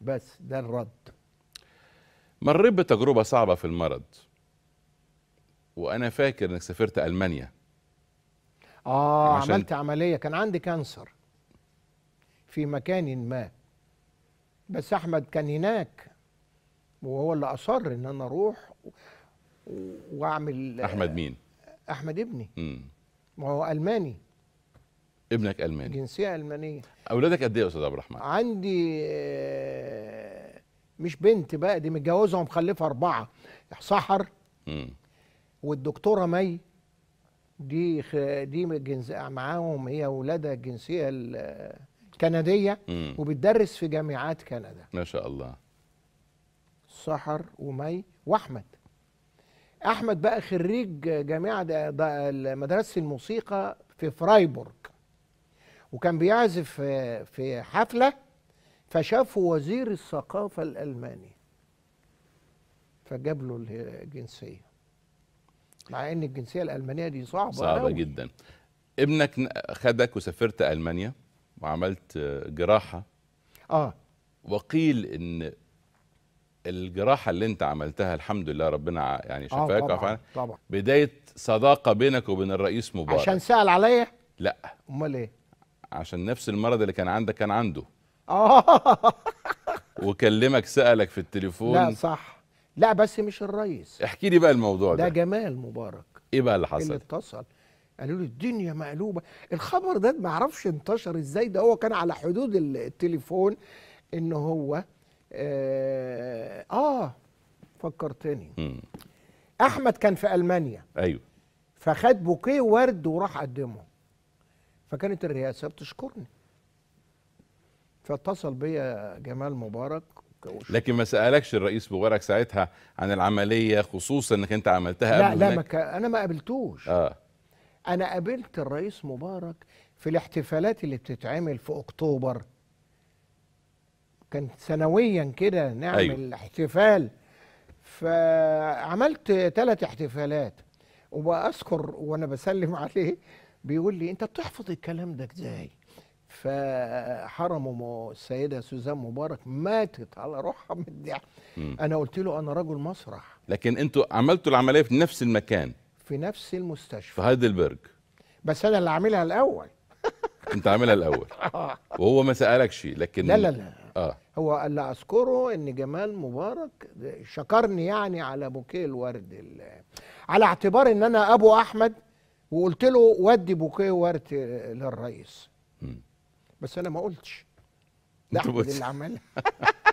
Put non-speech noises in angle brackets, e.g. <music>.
بس ده الرد مريت بتجربة صعبة في المرض وأنا فاكر إنك سافرت ألمانيا آه عملت عملية كان عندي كانسر في مكان ما بس أحمد كان هناك وهو اللي أصر إن أنا أروح وأعمل أحمد مين؟ أحمد ابني ما هو ألماني ابنك الماني جنسيه المانيه اولادك قد ايه يا استاذ عبد الرحمن عندي آه، مش بنت بقى دي متجوزه ومخلفه اربعه سحر م. والدكتوره مي دي دي معاهم هي اولادها الجنسيه الكنديه وبتدرس في جامعات كندا ما شاء الله سحر ومي واحمد احمد بقى خريج جامعه مدرسه الموسيقى في فرايبورغ وكان بيعزف في حفله فشافه وزير الثقافه الالماني فجاب له الجنسيه مع ان الجنسيه الالمانيه دي صعبه صعبه أوي. جدا ابنك خدك وسافرت المانيا وعملت آه، جراحه اه وقيل ان الجراحه اللي انت عملتها الحمد لله ربنا يعني آه، شفاك آه طبعا, طبعا بدايه صداقه بينك وبين الرئيس مبارك عشان سال عليا لا امال ايه عشان نفس المرض اللي كان عندك كان عنده اه <laughs> وكلمك سالك في التليفون لا صح لا بس مش الريس احكي لي بقى الموضوع ده ده جمال مبارك ايه بقى اللي إيه حصل اللي اتصل قالوا له الدنيا مقلوبه الخبر ده ما اعرفش انتشر ازاي ده هو كان على حدود التليفون ان هو اه, آه فكرتني م. احمد كان في المانيا ايوه فخد بوكيه ورد وراح قدمه فكانت الرئاسه بتشكرني فاتصل بيا جمال مبارك كوش. لكن ما سالكش الرئيس مبارك ساعتها عن العمليه خصوصا انك انت عملتها لا لا ما ك... انا ما قابلتوش اه انا قابلت الرئيس مبارك في الاحتفالات اللي بتتعمل في اكتوبر كان سنويا كده نعمل أيوه. احتفال فعملت ثلاث احتفالات وبأذكر وانا بسلم <laughs> عليه بيقول لي انت بتحفظ الكلام ده ازاي فحرمه السيده سوزان مبارك ماتت على روحها من الضحك انا قلت له انا رجل مسرح لكن انتوا عملتوا العمليه في نفس المكان في نفس المستشفى في هايدلبرج بس انا اللي عاملها الاول <laughs> انت عاملها الاول <laughs> آه. وهو ما سالكش لكن لا لا لا آه. هو اللي اذكره ان جمال مبارك شكرني يعني على بوكيه الورد على اعتبار ان انا ابو احمد وقلت له ودي بوكيه ورد للرئيس بس انا ما قلتش لا اللي عملها <laughs>